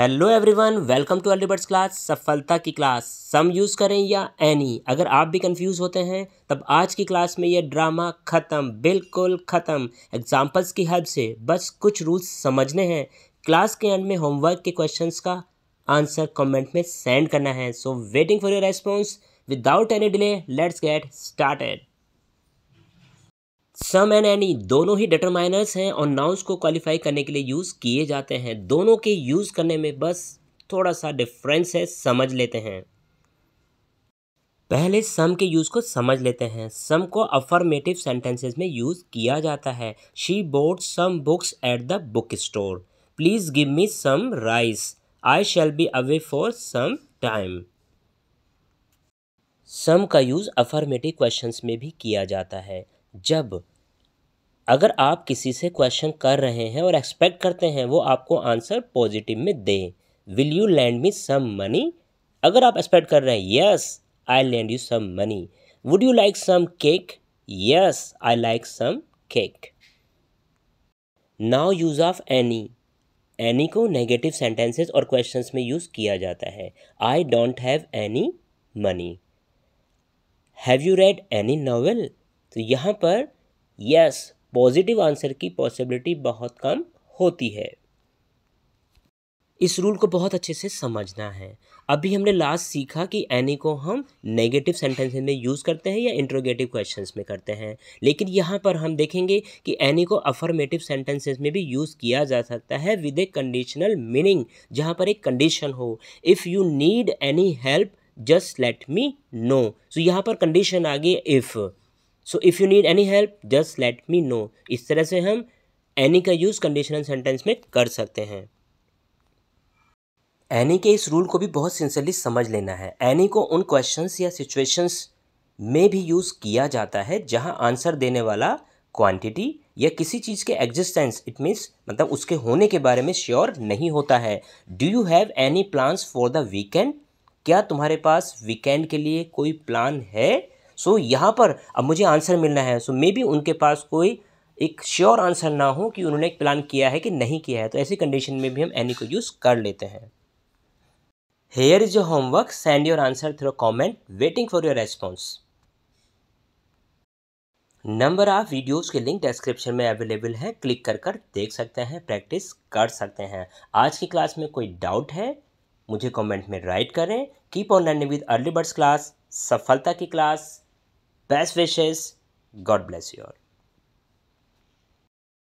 Hello everyone welcome to early birds class सफलता की class सम use करें या एनी अगर आप भी कंफ्यूज होते हैं तब आज की क्लास में ये ड्रामा ख़त्म बिल्कुल ख़त्म एग्जांपल्स की हेल्प से बस कुछ रूल्स समझने हैं क्लास के एंड में होमवर्क के क्वेश्चंस का आंसर कमेंट में सेंड करना है so waiting for your response without any delay let's get started some and any दोनों ही डिटरमाइनर्स हैं और नाउंस को क्वालिफाई करने के लिए यूज़ किए जाते हैं दोनों के यूज़ करने में बस थोड़ा सा डिफरेंस है समझ लेते हैं पहले सम के यूज़ को समझ लेते हैं सम को अफर्मेटिव सेंटेंसेस में यूज़ किया जाता है she bought some books at the book store please give me some rice I shall be away for some time some का यूज़ अफर्मेटिव क्वेश्चंस में भी किया जाता है जब अगर आप किसी से क्वेश्चन कर रहे हैं और एक्सपेक्ट करते हैं वो आपको आंसर पॉजिटिव में दें will you lend me some money अगर आप एक्सपेक्ट कर रहे हैं yes I lend you some money would you like some cake yes I like some cake now use of any any को नेगेटिव सेंटेंसेस और questions में use किया जाता है I don't have any money have you read any novel तो यहाँ पर yes positive answer की पॉसिबिलिटी बहुत कम होती है इस रूल को बहुत अच्छे से समझना है अभी हमने लास्ट सीखा कि एनी को हम नेगेटिव सेंटेंस में यूज़ करते हैं या इंट्रोगेटिव क्वेश्चंस में करते हैं लेकिन यहाँ पर हम देखेंगे कि एनी को अफर्मेटिव सेंटेंसेस में भी यूज़ किया जा सकता है विद ए कंडीशनल मीनिंग जहाँ पर एक कंडीशन हो if you need any help just let me know so यहाँ पर कंडीशन आ गई if so if you need any help just let me know इस तरह से हम एनी का यूज़ कंडीशनल सेंटेंस में कर सकते हैं एनी के इस रूल को भी बहुत सिंसियरली समझ लेना है एनी को उन क्वेश्चंस या सिचुएशंस में भी यूज़ किया जाता है जहाँ आंसर देने वाला क्वांटिटी या किसी चीज़ के एग्जिस्टेंस इट मीन्स मतलब उसके होने के बारे में श्योर नहीं होता है do you have any plans for the weekend क्या तुम्हारे पास वीकेंड के लिए कोई प्लान है सो so, यहाँ पर अब मुझे आंसर मिलना है सो मे बी उनके पास कोई एक श्योर आंसर ना हो कि उन्होंने एक प्लान किया है कि नहीं किया है तो ऐसी कंडीशन में भी हम एनी को यूज़ कर लेते हैं here is your homework send your answer through comment waiting for your response number of videos के लिंक डिस्क्रिप्शन में अवेलेबल है क्लिक कर कर देख सकते हैं प्रैक्टिस कर सकते हैं आज की क्लास में कोई डाउट है मुझे कमेंट में राइट करें keep on learning with early birds class सफलता की class Best wishes. God bless you all.